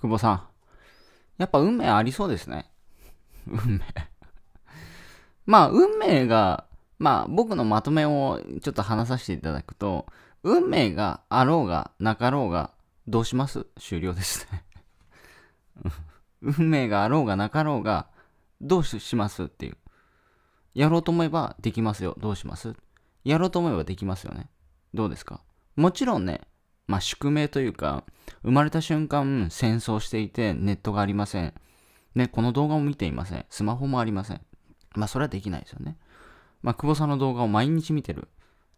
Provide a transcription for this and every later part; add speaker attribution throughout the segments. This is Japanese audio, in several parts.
Speaker 1: 久保さん。やっぱ運命ありそうですね。運命まあ、運命が、まあ、僕のまとめをちょっと話させていただくと、運命があろうがなかろうが、どうします終了ですね運命があろうがなかろうが、どうしますっていう。やろうと思えばできますよ。どうしますやろうと思えばできますよね。どうですかもちろんね、まあ、宿命というか、生まれた瞬間戦争していてネットがありません。ね、この動画も見ていません。スマホもありません。まあ、それはできないですよね。まあ、久保さんの動画を毎日見てる。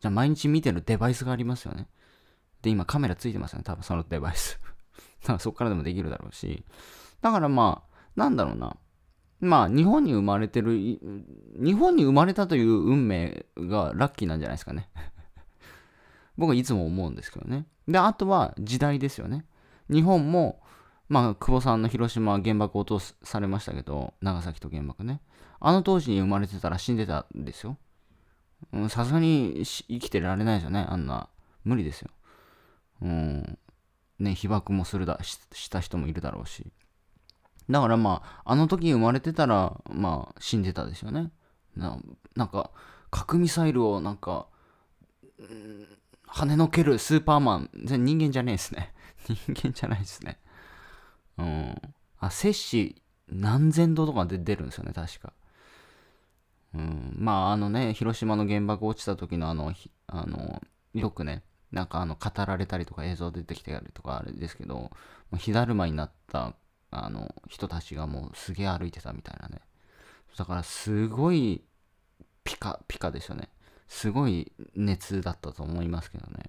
Speaker 1: じゃあ、毎日見てるデバイスがありますよね。で、今カメラついてますよね。多分そのデバイス。だからそこからでもできるだろうし。だからまあ、なんだろうな。まあ、日本に生まれてる、日本に生まれたという運命がラッキーなんじゃないですかね。僕はいつも思うんですけどね。で、あとは時代ですよね。日本も、まあ、久保さんの広島原爆を落とされましたけど、長崎と原爆ね。あの当時に生まれてたら死んでたんですよ。さすがに生きてられないですよね、あんな。無理ですよ。うん。ね、被爆もするだしした人もいるだろうし。だからまあ、あの時生まれてたら、まあ、死んでたですよね。ななんか、核ミサイルをなんか、うん跳ねのけるスーパーマン。人間じゃねえですね。人間じゃないですね。うん。あ、摂氏何千度とかで出るんですよね、確か。うん。まあ、あのね、広島の原爆落ちた時のあの、あの、よくね、なんかあの、語られたりとか映像出てきたりとかあれですけど、火だるまになったあの人たちがもうすげえ歩いてたみたいなねだからすごいピカピカですよねすごい熱だったと思いますけどね。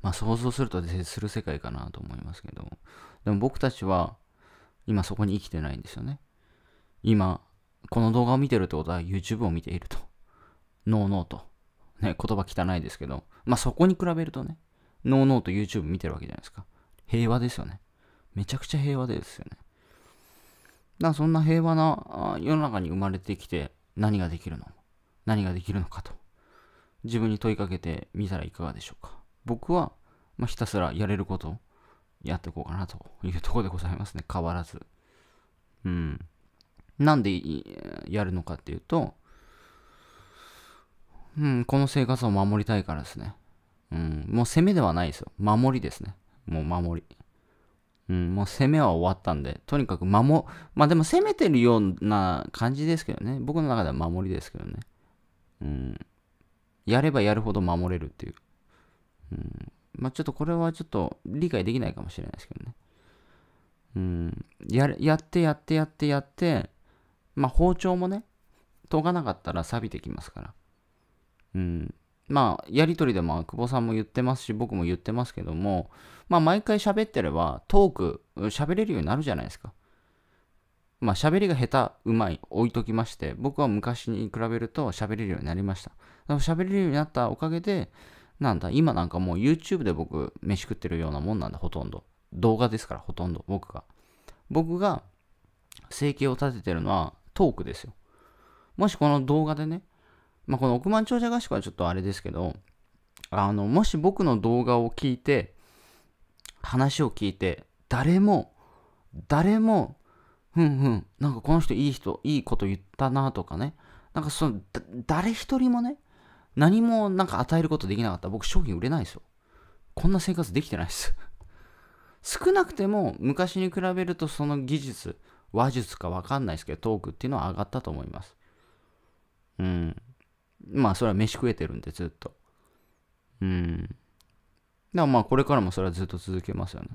Speaker 1: まあ想像すると絶する世界かなと思いますけど、でも僕たちは今そこに生きてないんですよね。今、この動画を見てるってことは YouTube を見ていると。ノーノーと。ね、言葉汚いですけど、まあそこに比べるとね、ノーノーと YouTube 見てるわけじゃないですか。平和ですよね。めちゃくちゃ平和ですよね。だからそんな平和な世の中に生まれてきて何ができるの何ができるのかと自分に問いかけてみたらいかがでしょうか僕は、まあ、ひたすらやれることをやっていこうかなというところでございますね変わらずうんなんでやるのかっていうと、うん、この生活を守りたいからですね。うん、もう攻めではないですよ。守りですね。もう守り。うん、もう攻めは終わったんで、とにかく守、まあでも攻めてるような感じですけどね。僕の中では守りですけどね。うん、やればやるほど守れるっていう。うん、まあちょっとこれはちょっと理解できないかもしれないですけどね。うん、ややってやってやってやって、まあ包丁もね、研がなかったら錆びてきますから。うん、まあやり取りでも久保さんも言ってますし、僕も言ってますけども、まあ毎回喋ってればトーク喋れるようになるじゃないですか。まあ喋りが下手、うまい、置いときまして、僕は昔に比べると喋れるようになりました。喋れるようになったおかげで、なんだ、今なんかもう YouTube で僕、飯食ってるようなもんなんだ、ほとんど。動画ですから、ほとんど、僕が。僕が、生計を立ててるのはトークですよ。もしこの動画でね、まあ、この億万長者合宿はちょっとあれですけど、あの、もし僕の動画を聞いて、話を聞いて、誰も、誰もうんうんなんかこの人いい人いいこと言ったなとかねなんかその誰一人もね何もなんか与えることできなかったら僕商品売れないですよこんな生活できてないです 少なくても昔に比べるとその技術話術か分かんないですけどトークっていうのは上がったと思いますうんまあそれは飯食えてるんでずっとうんだからまあこれからもそれはずっと続けますよね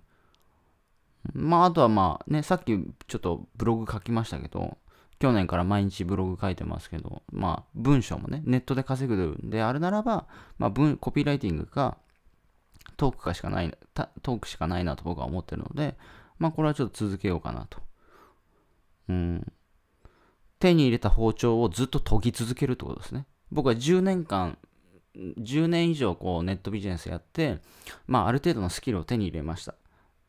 Speaker 1: まあ、あとはまあね、さっきちょっとブログ書きましたけど、去年から毎日ブログ書いてますけど、まあ、文章もね、ネットで稼ぐんであるならば、まあ、文、コピーライティングか、トークかしかない、トークしかないなと僕は思ってるので、まあ、これはちょっと続けようかなと。うん。手に入れた包丁をずっと研ぎ続けるってことですね。僕は10年間、10年以上こうネットビジネスやって、まあ、ある程度のスキルを手に入れました。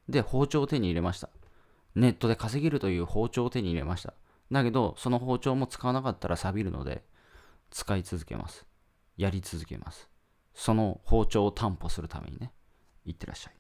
Speaker 1: で、包丁を手に入れました。ネットで稼げるという包丁を手に入れました。だけど、その包丁も使わなかったら錆びるので、使い続けます。やり続けます。その包丁を担保するためにね、いってらっしゃい。